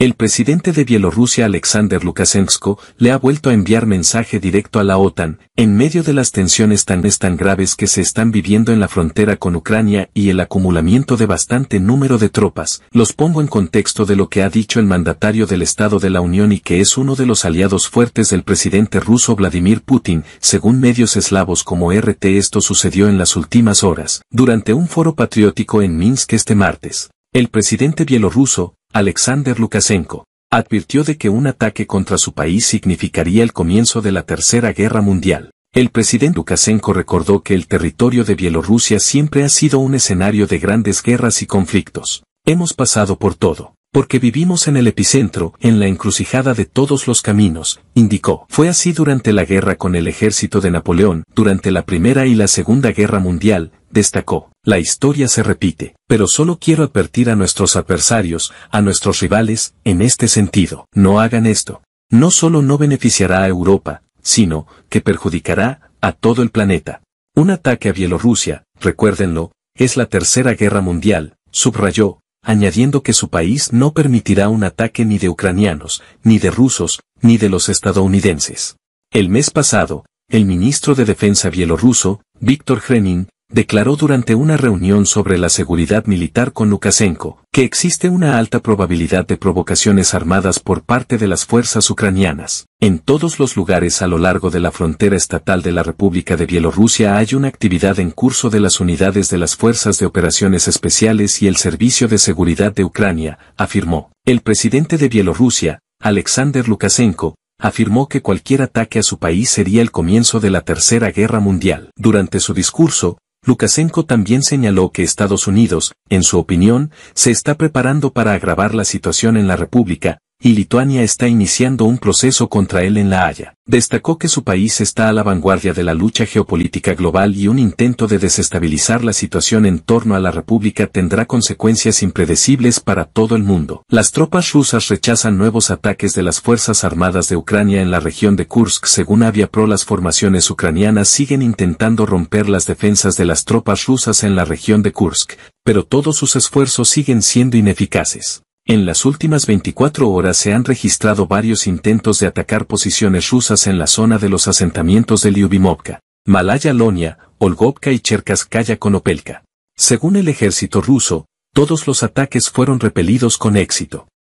El presidente de Bielorrusia Alexander Lukashenko le ha vuelto a enviar mensaje directo a la OTAN, en medio de las tensiones tan, tan graves que se están viviendo en la frontera con Ucrania y el acumulamiento de bastante número de tropas, los pongo en contexto de lo que ha dicho el mandatario del Estado de la Unión y que es uno de los aliados fuertes del presidente ruso Vladimir Putin, según medios eslavos como RT esto sucedió en las últimas horas, durante un foro patriótico en Minsk este martes. El presidente bielorruso, Alexander Lukashenko, advirtió de que un ataque contra su país significaría el comienzo de la Tercera Guerra Mundial. El presidente Lukashenko recordó que el territorio de Bielorrusia siempre ha sido un escenario de grandes guerras y conflictos. Hemos pasado por todo, porque vivimos en el epicentro, en la encrucijada de todos los caminos, indicó. Fue así durante la guerra con el ejército de Napoleón, durante la Primera y la Segunda Guerra Mundial, destacó. La historia se repite, pero solo quiero advertir a nuestros adversarios, a nuestros rivales, en este sentido. No hagan esto. No solo no beneficiará a Europa, sino que perjudicará a todo el planeta. Un ataque a Bielorrusia, recuérdenlo, es la Tercera Guerra Mundial, subrayó, añadiendo que su país no permitirá un ataque ni de ucranianos, ni de rusos, ni de los estadounidenses. El mes pasado, el ministro de Defensa bielorruso, Víctor Hrenin declaró durante una reunión sobre la seguridad militar con Lukashenko, que existe una alta probabilidad de provocaciones armadas por parte de las fuerzas ucranianas. En todos los lugares a lo largo de la frontera estatal de la República de Bielorrusia hay una actividad en curso de las unidades de las Fuerzas de Operaciones Especiales y el Servicio de Seguridad de Ucrania, afirmó. El presidente de Bielorrusia, Alexander Lukashenko, afirmó que cualquier ataque a su país sería el comienzo de la Tercera Guerra Mundial. Durante su discurso, Lukashenko también señaló que Estados Unidos, en su opinión, se está preparando para agravar la situación en la República, y Lituania está iniciando un proceso contra él en La Haya. Destacó que su país está a la vanguardia de la lucha geopolítica global y un intento de desestabilizar la situación en torno a la República tendrá consecuencias impredecibles para todo el mundo. Las tropas rusas rechazan nuevos ataques de las Fuerzas Armadas de Ucrania en la región de Kursk. Según Pro. las formaciones ucranianas siguen intentando romper las defensas de las tropas rusas en la región de Kursk, pero todos sus esfuerzos siguen siendo ineficaces. En las últimas 24 horas se han registrado varios intentos de atacar posiciones rusas en la zona de los asentamientos de Lyubimovka, Malaya Lonia, Olgovka y Cherkaskaya Konopelka. Según el ejército ruso, todos los ataques fueron repelidos con éxito.